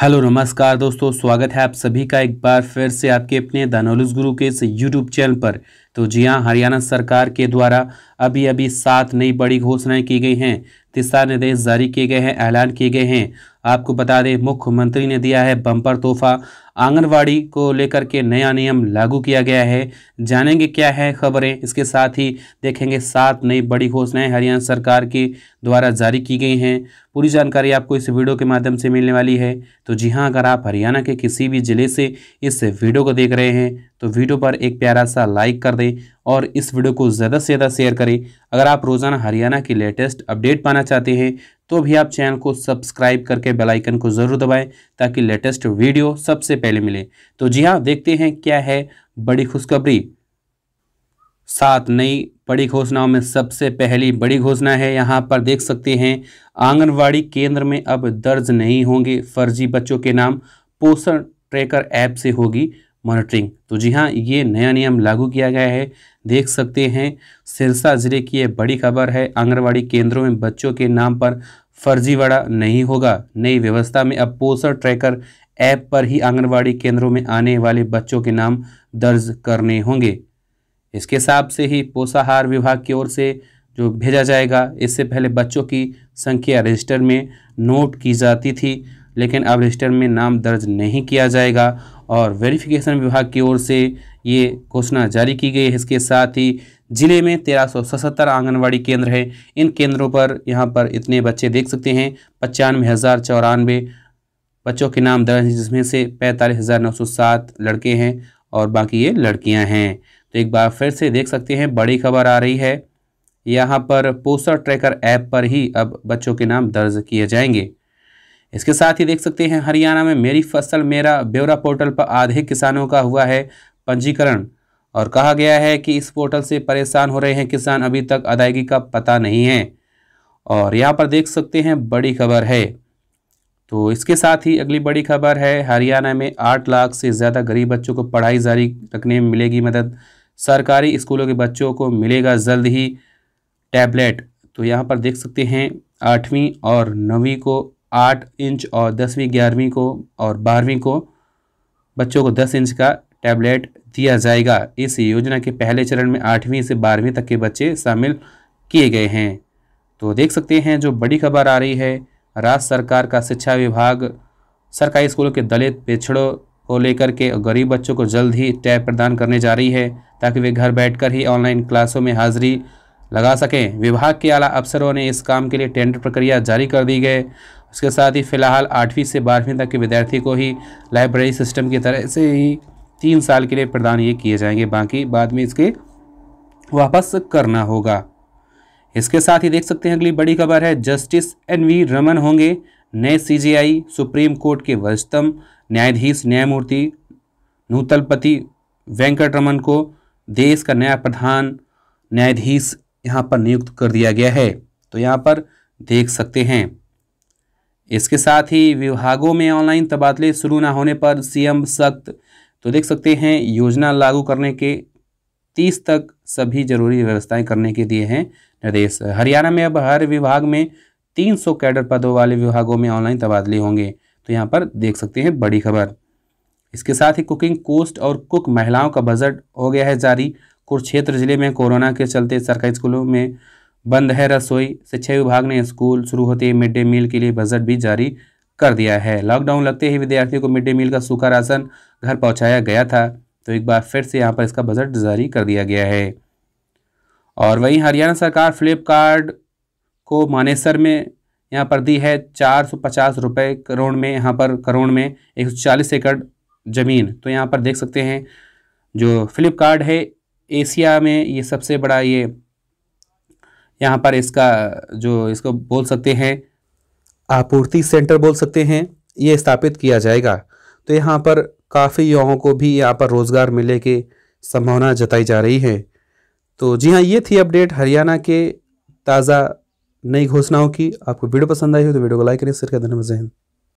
hello नमस्कार दोस्तों स्वागत है आप सभी का एक बार फिर से आपके अपने द नॉलेज गुरु के इस यूट्यूब चैनल पर तो जी हां हरियाणा सरकार के द्वारा अभी अभी सात नई बड़ी घोषणाएं की गई हैं दिशा निर्देश जारी किए गए हैं ऐलान किए गए हैं आपको बता दें मुख्यमंत्री ने दिया है बम्पर तोहफा आंगनवाड़ी को लेकर के नया नियम लागू किया गया है जानेंगे क्या है खबरें इसके साथ ही देखेंगे सात नई बड़ी घोषणाएं हरियाणा सरकार के द्वारा जारी की गई हैं पूरी जानकारी आपको इस वीडियो के माध्यम से मिलने वाली है तो जी हाँ अगर आप हरियाणा के किसी भी ज़िले से इस वीडियो को देख रहे हैं तो वीडियो पर एक प्यारा सा लाइक कर दें और इस वीडियो को ज़्यादा से ज़्यादा शेयर करें अगर आप रोज़ाना हरियाणा की लेटेस्ट अपडेट पाना चाहते हैं तो भी आप चैनल को सब्सक्राइब करके बेल आइकन को ज़रूर दबाएं ताकि लेटेस्ट वीडियो सबसे पहले मिले तो जी हाँ देखते हैं क्या है बड़ी खुशखबरी सात नई बड़ी घोषणाओं में सबसे पहली बड़ी घोषणा है यहाँ पर देख सकते हैं आंगनवाड़ी केंद्र में अब दर्ज नहीं होंगे फर्जी बच्चों के नाम पोषण ट्रैकर ऐप से होगी मॉनिटरिंग तो जी हाँ ये नया नियम लागू किया गया है देख सकते हैं सिरसा जिले की ये बड़ी खबर है आंगनवाड़ी केंद्रों में बच्चों के नाम पर फर्जीवाड़ा नहीं होगा नई व्यवस्था में अब पोषण ट्रैकर ऐप पर ही आंगनबाड़ी केंद्रों में आने वाले बच्चों के नाम दर्ज करने होंगे इसके हिसाब से ही पोषाहार विभाग की ओर से जो भेजा जाएगा इससे पहले बच्चों की संख्या रजिस्टर में नोट की जाती थी लेकिन अब रजिस्टर में नाम दर्ज नहीं किया जाएगा और वेरिफिकेशन विभाग की ओर से ये घोषणा जारी की गई है इसके साथ ही जिले में तेरह आंगनवाड़ी केंद्र है इन केंद्रों पर यहाँ पर इतने बच्चे देख सकते हैं पचानवे हज़ार चौरानवे बच्चों के नाम दर्ज हैं जिसमें से पैंतालीस हज़ार नौ सौ सात लड़के हैं और बाकी ये लड़कियां हैं तो एक बार फिर से देख सकते हैं बड़ी खबर आ रही है यहाँ पर पोस्टर ट्रैकर ऐप पर ही अब बच्चों के नाम दर्ज किए जाएंगे इसके साथ ही देख सकते हैं हरियाणा में मेरी फसल मेरा ब्यौरा पोर्टल पर आधे किसानों का हुआ है पंजीकरण और कहा गया है कि इस पोर्टल से परेशान हो रहे हैं किसान अभी तक अदायगी का पता नहीं है और यहाँ पर देख सकते हैं बड़ी खबर है तो इसके साथ ही अगली बड़ी खबर है हरियाणा में आठ लाख से ज़्यादा गरीब बच्चों को पढ़ाई जारी रखने में मिलेगी मदद सरकारी स्कूलों के बच्चों को मिलेगा जल्द ही टैबलेट तो यहाँ पर देख सकते हैं आठवीं और नौवीं को आठ इंच और दसवीं ग्यारहवीं को और बारहवीं को बच्चों को दस इंच का टैबलेट दिया जाएगा इस योजना के पहले चरण में आठवीं से बारहवीं तक के बच्चे शामिल किए गए हैं तो देख सकते हैं जो बड़ी खबर आ रही है राज्य सरकार का शिक्षा विभाग सरकारी स्कूलों के दलित पिछड़ों को लेकर के गरीब बच्चों को जल्द ही टैब प्रदान करने जा रही है ताकि वे घर बैठकर ही ऑनलाइन क्लासों में हाजिरी लगा सकें विभाग के आला अफसरों ने इस काम के लिए टेंडर प्रक्रिया जारी कर दी गई उसके साथ ही फिलहाल आठवीं से बारहवीं तक के विद्यार्थी को ही लाइब्रेरी सिस्टम की तरह से ही तीन साल के लिए प्रदान ये किए जाएंगे बाकी बाद में इसके वापस करना होगा इसके साथ ही देख सकते हैं अगली बड़ी खबर है जस्टिस एन वी रमन होंगे नए सीजीआई सुप्रीम कोर्ट के वरिष्ठतम न्यायाधीश न्यायमूर्ति नूतलपति वेंकट रमन को देश का नया प्रधान न्यायाधीश यहां पर नियुक्त कर दिया गया है तो यहां पर देख सकते हैं इसके साथ ही विभागों में ऑनलाइन तबादले शुरू ना होने पर सीएम सख्त तो देख सकते हैं योजना लागू करने के तीस तक सभी जरूरी व्यवस्थाएं करने के दिए हैं निर्देश हरियाणा में अब हर विभाग में 300 कैडर पदों वाले विभागों में ऑनलाइन तबादले होंगे तो यहाँ पर देख सकते हैं बड़ी खबर इसके साथ ही कुकिंग कोस्ट और कुक महिलाओं का बजट हो गया है जारी कुरुक्षेत्र जिले में कोरोना के चलते सरकारी स्कूलों में बंद है रसोई शिक्षा विभाग ने स्कूल शुरू होते मिड डे मील के लिए बजट भी जारी कर दिया है लॉकडाउन लगते ही विद्यार्थियों को मिड डे मील का सूखा राशन घर पहुँचाया गया था तो एक बार फिर से यहाँ पर इसका बजट जारी कर दिया गया है और वहीं हरियाणा सरकार फ्लिपकार्ट को मानेसर में यहाँ पर दी है चार सौ पचास रुपये करोड़ में यहाँ पर करोड़ में एक सौ चालीस एकड़ ज़मीन तो यहाँ पर देख सकते हैं जो फ्लिपकार्ट है एशिया में ये सबसे बड़ा ये यहाँ पर इसका जो इसको बोल सकते हैं आपूर्ति सेंटर बोल सकते हैं ये स्थापित किया जाएगा तो यहाँ पर काफ़ी युवाओं को भी यहाँ पर रोज़गार मिलने की संभावना जताई जा रही है तो जी हाँ ये थी अपडेट हरियाणा के ताज़ा नई घोषणाओं की आपको वीडियो पसंद आई हो तो वीडियो को लाइक करें शेयर करें धन्यवाद